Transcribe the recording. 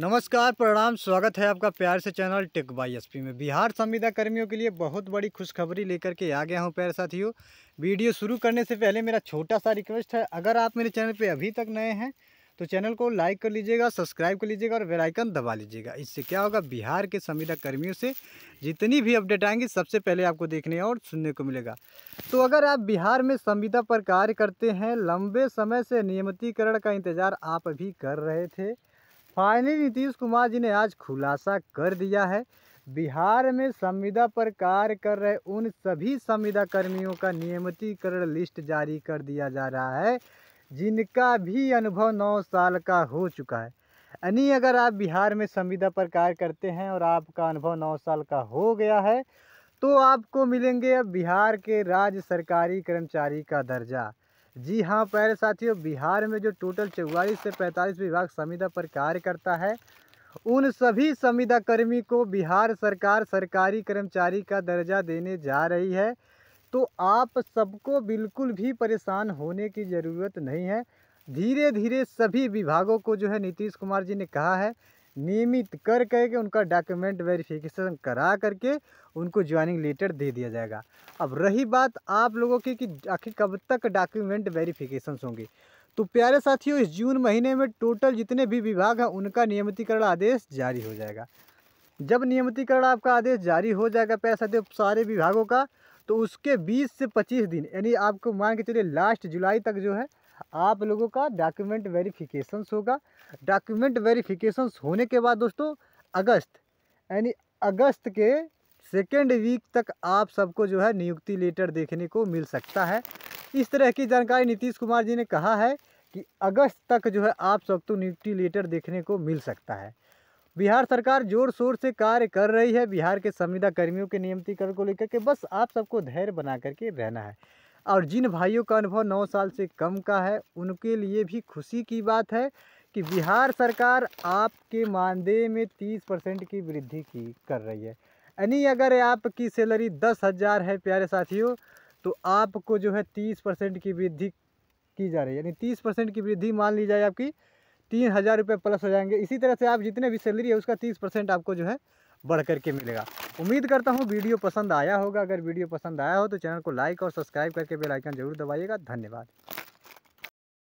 नमस्कार प्रणाम स्वागत है आपका प्यार से चैनल टेक बाई एस में बिहार संविदा कर्मियों के लिए बहुत बड़ी खुशखबरी लेकर के आ गया हूं प्यारे साथियों वीडियो शुरू करने से पहले मेरा छोटा सा रिक्वेस्ट है अगर आप मेरे चैनल पे अभी तक नए हैं तो चैनल को लाइक कर लीजिएगा सब्सक्राइब कर लीजिएगा और बेलाइकन दबा लीजिएगा इससे क्या होगा बिहार के संविदा कर्मियों से जितनी भी अपडेट आएंगी सबसे पहले आपको देखने और सुनने को मिलेगा तो अगर आप बिहार में संविदा पर कार्य करते हैं लंबे समय से नियमितीकरण का इंतज़ार आप अभी कर रहे थे फाइनली नीतीश कुमार जी ने आज खुलासा कर दिया है बिहार में संविदा पर कार्य कर रहे उन सभी संविदा कर्मियों का नियमितीकरण लिस्ट जारी कर दिया जा रहा है जिनका भी अनुभव नौ साल का हो चुका है यानी अगर आप बिहार में संविदा पर कार्य करते हैं और आपका अनुभव नौ साल का हो गया है तो आपको मिलेंगे अब बिहार के राज्य सरकारी कर्मचारी का दर्जा जी हाँ प्यारे साथियों बिहार में जो टोटल चौवालीस से पैंतालीस विभाग संविदा पर कार्य करता है उन सभी संविदा कर्मी को बिहार सरकार सरकारी कर्मचारी का दर्जा देने जा रही है तो आप सबको बिल्कुल भी परेशान होने की ज़रूरत नहीं है धीरे धीरे सभी विभागों को जो है नीतीश कुमार जी ने कहा है नियमित कर करके उनका डॉक्यूमेंट वेरिफिकेशन करा करके उनको ज्वाइनिंग लेटर दे दिया जाएगा अब रही बात आप लोगों की कि आखिर कब तक डॉक्यूमेंट वेरिफिकेशन होंगे तो प्यारे साथियों इस जून महीने में टोटल जितने भी विभाग हैं उनका नियमितीकरण आदेश जारी हो जाएगा जब नियमितीकरण आपका आदेश जारी हो जाएगा प्यारे साथियों सारे विभागों का तो उसके 20 से 25 दिन यानी आपको मान के चलिए लास्ट जुलाई तक जो है आप लोगों का डॉक्यूमेंट वेरिफिकेशन होगा डॉक्यूमेंट वेरिफिकेशन होने के बाद दोस्तों अगस्त यानी अगस्त के सेकेंड वीक तक आप सबको जो है नियुक्ति लेटर देखने को मिल सकता है इस तरह की जानकारी नीतीश कुमार जी ने कहा है कि अगस्त तक जो है आप सबको तो नियुक्ति लेटर देखने को मिल सकता है बिहार सरकार जोर शोर से कार्य कर रही है बिहार के संविदा कर्मियों के नियमितीकरण को लेकर के बस आप सबको धैर्य बना करके रहना है और जिन भाइयों का अनुभव नौ साल से कम का है उनके लिए भी खुशी की बात है कि बिहार सरकार आपके मानदेय में तीस परसेंट की वृद्धि की कर रही है यानी अगर आपकी सैलरी दस हज़ार है प्यारे साथियों तो आपको जो है तीस परसेंट की वृद्धि की जा रही है यानी तीस परसेंट की वृद्धि मान ली जाए आपकी तीन हज़ार रुपये प्लस हो जाएंगे इसी तरह से आप जितने भी सैलरी है उसका तीस परसेंट आपको जो है बढ़ करके मिलेगा उम्मीद करता हूँ वीडियो पसंद आया होगा अगर वीडियो पसंद आया हो तो चैनल को लाइक और सब्सक्राइब करके बेलाइकन जरूर दबाइएगा धन्यवाद